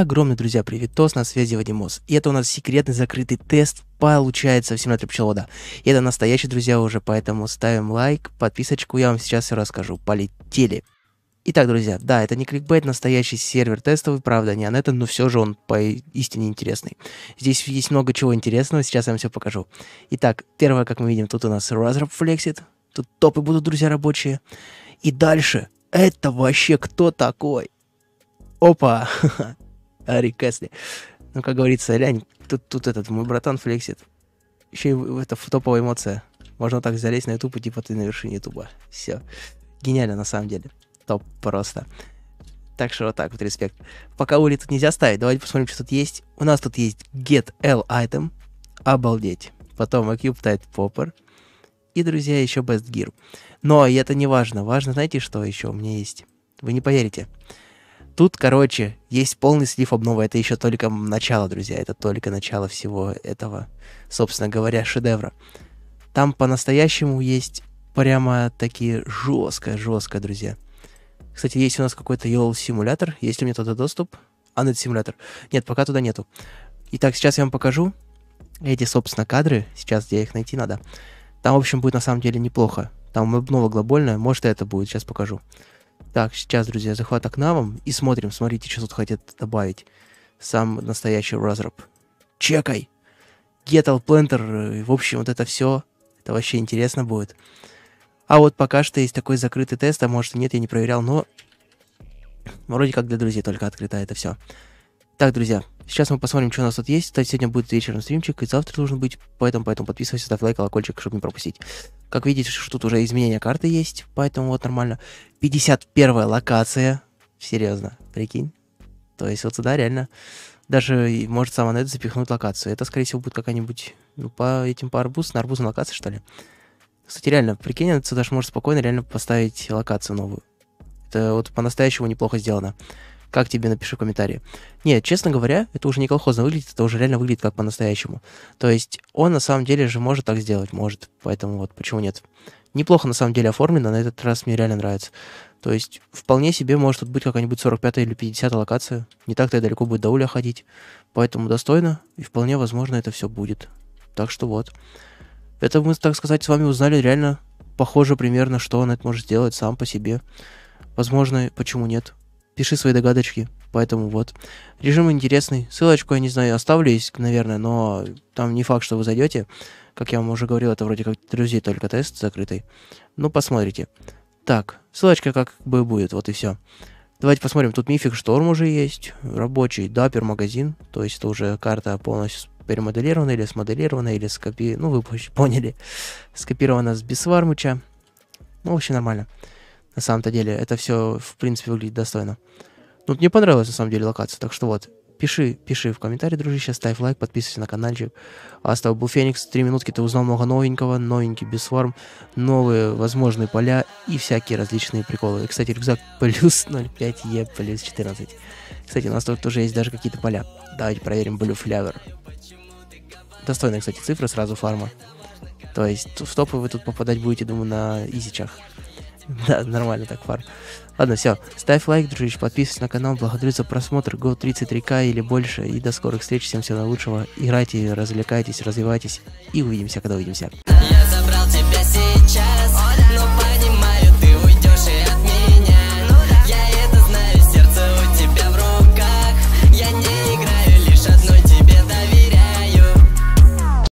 Огромный, друзья, привитос, на связи Вадимос. И это у нас секретный закрытый тест получается всем на пчелода. И это настоящий, друзья, уже, поэтому ставим лайк, подписочку, я вам сейчас все расскажу. Полетели! Итак, друзья, да, это не кликбейт, настоящий сервер тестовый, правда, не Анета, но все же он поистине интересный. Здесь есть много чего интересного, сейчас я вам все покажу. Итак, первое, как мы видим, тут у нас разраб флексит, тут топы будут, друзья, рабочие. И дальше, это вообще кто такой? Опа, Ари Кэсли. Ну, как говорится, лянь, тут, тут этот мой братан флексит. Еще и это топовая эмоция. Можно так залезть на YouTube, и типа ты на вершине Ютуба. Все. Гениально, на самом деле. Топ просто. Так что вот так вот, респект. Пока Ули тут нельзя ставить, давайте посмотрим, что тут есть. У нас тут есть get L item. Обалдеть. Потом Acube Tide Popper. И, друзья, еще Best Gear. Но это не важно. Важно, знаете, что еще у меня есть? Вы не поверите. Тут, короче, есть полный слив обнова. Это еще только начало, друзья. Это только начало всего этого, собственно говоря, шедевра. Там по-настоящему есть прямо такие жестко-жестко, друзья. Кстати, есть у нас какой-то YOL симулятор. Есть ли у меня туда доступ? А, нет, ну, симулятор. Нет, пока туда нету. Итак, сейчас я вам покажу эти, собственно, кадры. Сейчас где их найти надо. Там, в общем, будет на самом деле неплохо. Там обнова глобальная. Может, это будет. Сейчас покажу. Так, сейчас, друзья, захват окна вам и смотрим, смотрите, что тут хотят добавить. Сам настоящий разраб. Чекай! Get Плентер, э, в общем, вот это все. Это вообще интересно будет. А вот пока что есть такой закрытый тест, а может нет, я не проверял, но вроде как для друзей только открыто это все. Так, друзья, сейчас мы посмотрим, что у нас тут есть. Кстати, сегодня будет вечером стримчик, и завтра должен быть, поэтому, поэтому подписывайся, ставь лайк, колокольчик, чтобы не пропустить. Как видите, что тут уже изменение карты есть, поэтому вот нормально. 51 локация. Серьезно, прикинь. То есть вот сюда реально даже может сама на это запихнуть локацию. Это, скорее всего, будет какая-нибудь, ну, по этим, по арбуз, на арбузной локации, что ли. Кстати, реально, прикинь, Анет сюда же может спокойно реально поставить локацию новую. Это вот по-настоящему неплохо сделано. Как тебе, напиши в комментарии. Нет, честно говоря, это уже не колхозно выглядит, это уже реально выглядит как по-настоящему. То есть он на самом деле же может так сделать, может. Поэтому вот почему нет. Неплохо на самом деле оформлено, на этот раз мне реально нравится. То есть вполне себе может тут быть какая-нибудь 45 или 50 локация. Не так-то и далеко будет до уля ходить. Поэтому достойно, и вполне возможно это все будет. Так что вот. Это мы, так сказать, с вами узнали реально похоже примерно, что он это может сделать сам по себе. Возможно, почему нет пиши свои догадочки. Поэтому вот. Режим интересный. Ссылочку, я не знаю, оставлю, есть, наверное, но там не факт, что вы зайдете. Как я вам уже говорил, это вроде как друзей только тест закрытый. Ну, посмотрите. Так, ссылочка как бы будет, вот и все. Давайте посмотрим, тут мифик шторм уже есть, рабочий, дапер магазин, то есть это уже карта полностью перемоделирована или смоделирована, или скопи... ну вы поняли, скопирована с бисвармуча. Ну, вообще нормально на самом-то деле. Это все, в принципе, выглядит достойно. Ну, мне понравилась, на самом деле, локация. Так что вот, пиши, пиши в комментарии, дружище, ставь лайк, подписывайся на каналчик. А с тобой был Феникс, три минутки, ты узнал много новенького, новенький без бесформ, новые возможные поля и всякие различные приколы. кстати, рюкзак плюс 05, Е плюс 14. Кстати, у нас тут тоже есть даже какие-то поля. Давайте проверим Blue Flavor. Достойная, кстати, цифра сразу фарма. То есть в топы вы тут попадать будете, думаю, на изичах. Да, нормально так фарм. Ладно, все. Ставь лайк, дружище, подписывайся на канал. Благодарю за просмотр. Go 33к или больше. И до скорых встреч. Всем всего наилучшего. Играйте, развлекайтесь, развивайтесь. И увидимся, когда увидимся.